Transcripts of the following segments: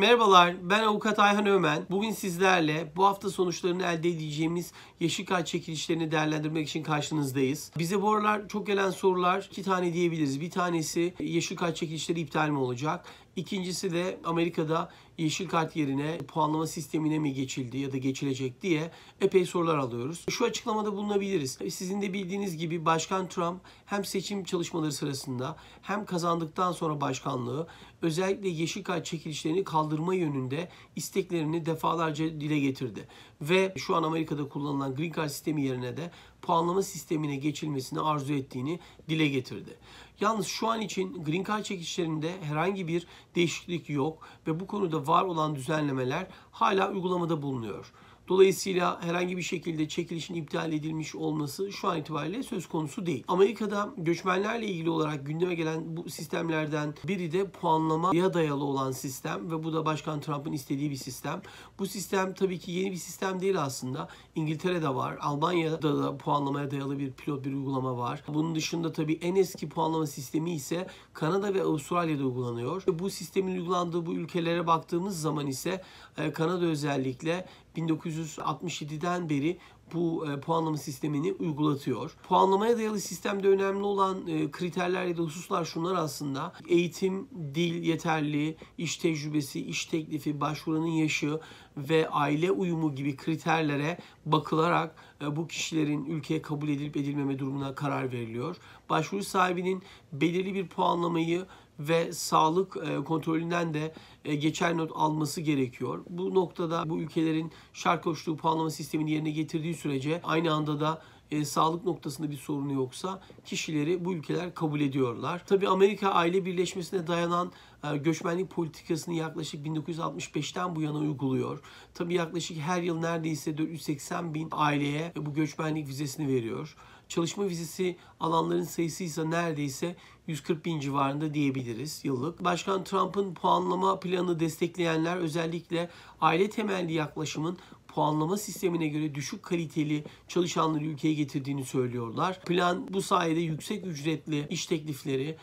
Merhabalar, ben Avukat Ayhan Ömen. Bugün sizlerle bu hafta sonuçlarını elde edeceğimiz yeşil kart çekilişlerini değerlendirmek için karşınızdayız. Bize bu aralar çok gelen sorular iki tane diyebiliriz. Bir tanesi yeşil kart çekilişleri iptal mi olacak? İkincisi de Amerika'da yeşil kart yerine puanlama sistemine mi geçildi ya da geçilecek diye epey sorular alıyoruz. Şu açıklamada bulunabiliriz. Sizin de bildiğiniz gibi Başkan Trump hem seçim çalışmaları sırasında hem kazandıktan sonra başkanlığı özellikle yeşil kart çekilişlerini kaldırdı kaldırma yönünde isteklerini defalarca dile getirdi. Ve şu an Amerika'da kullanılan Green Card sistemi yerine de puanlama sistemine geçilmesini arzu ettiğini dile getirdi. Yalnız şu an için Green Card çekişlerinde herhangi bir değişiklik yok ve bu konuda var olan düzenlemeler hala uygulamada bulunuyor. Dolayısıyla herhangi bir şekilde çekilişin iptal edilmiş olması şu an itibariyle söz konusu değil. Amerika'da göçmenlerle ilgili olarak gündeme gelen bu sistemlerden biri de puanlamaya dayalı olan sistem ve bu da Başkan Trump'ın istediği bir sistem. Bu sistem tabii ki yeni bir sistem değil aslında. İngiltere'de var, Almanya'da da puanlamaya dayalı bir pilot bir uygulama var. Bunun dışında tabii en eski puanlama sistemi ise Kanada ve Avustralya'da uygulanıyor. Bu sistemin uygulandığı bu ülkelere baktığımız zaman ise e, Kanada özellikle 1967'den beri bu e, puanlama sistemini uygulatıyor. Puanlamaya dayalı sistemde önemli olan e, kriterler ya da hususlar şunlar aslında. Eğitim, dil yeterli, iş tecrübesi, iş teklifi, başvuranın yaşı ve aile uyumu gibi kriterlere bakılarak e, bu kişilerin ülkeye kabul edilip edilmeme durumuna karar veriliyor. Başvuru sahibinin belirli bir puanlamayı ve sağlık e, kontrolünden de e, geçer not alması gerekiyor. Bu noktada bu ülkelerin şart koşluğu puanlama sistemini yerine getirdiği sürece aynı anda da e, sağlık noktasında bir sorunu yoksa kişileri bu ülkeler kabul ediyorlar. Tabi Amerika aile birleşmesine dayanan e, göçmenlik politikasını yaklaşık 1965'ten bu yana uyguluyor. Tabi yaklaşık her yıl neredeyse 480 bin aileye bu göçmenlik vizesini veriyor. Çalışma vizesi alanların sayısı ise neredeyse 140 bin civarında diyebiliriz yıllık. Başkan Trump'ın puanlama planı destekleyenler özellikle aile temelli yaklaşımın puanlama sistemine göre düşük kaliteli çalışanları ülkeye getirdiğini söylüyorlar. Plan bu sayede yüksek ücretli iş teklifleri,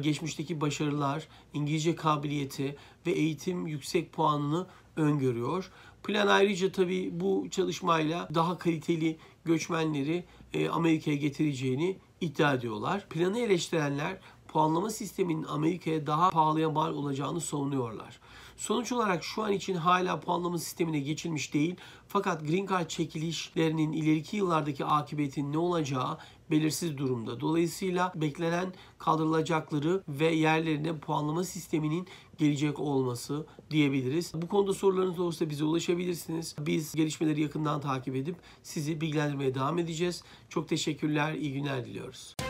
geçmişteki başarılar, İngilizce kabiliyeti ve eğitim yüksek puanını öngörüyor. Plan ayrıca tabii bu çalışmayla daha kaliteli göçmenleri e, Amerika'ya getireceğini iddia ediyorlar. Planı eleştirenler puanlama sisteminin Amerika'ya daha pahalıya mal olacağını savunuyorlar. Sonuç olarak şu an için hala puanlama sistemine geçilmiş değil. Fakat green card çekilişlerinin ileriki yıllardaki akıbetin ne olacağı belirsiz durumda. Dolayısıyla beklenen kaldırılacakları ve yerlerine puanlama sisteminin gelecek olması diyebiliriz. Bu konuda sorularınız olursa bize ulaşabilirsiniz. Biz gelişmeleri yakından takip edip sizi bilgilendirmeye devam edeceğiz. Çok teşekkürler, iyi günler diliyoruz.